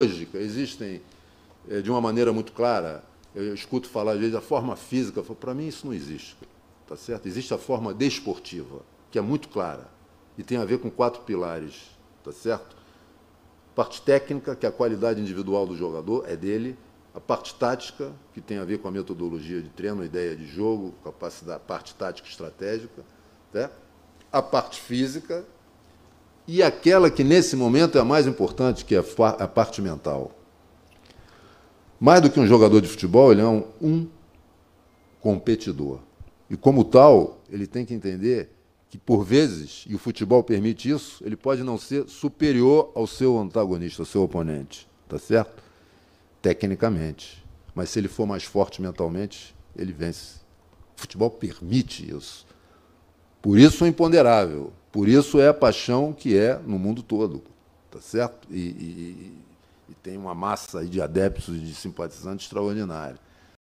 lógica existem é, de uma maneira muito clara. Eu escuto falar às vezes a forma física, para mim isso não existe, tá certo? Existe a forma desportiva, que é muito clara e tem a ver com quatro pilares, tá certo? Parte técnica, que é a qualidade individual do jogador, é dele. A parte tática, que tem a ver com a metodologia de treino, ideia de jogo, capacidade, parte tática estratégica. Né? A parte física, e aquela que nesse momento é a mais importante, que é a parte mental. Mais do que um jogador de futebol, ele é um, um competidor. E como tal, ele tem que entender que por vezes, e o futebol permite isso, ele pode não ser superior ao seu antagonista, ao seu oponente, tá certo? Tecnicamente. Mas se ele for mais forte mentalmente, ele vence. O futebol permite isso. Por isso é imponderável. Por isso é a paixão que é no mundo todo, tá certo? E, e, e tem uma massa de adeptos e de simpatizantes extraordinária.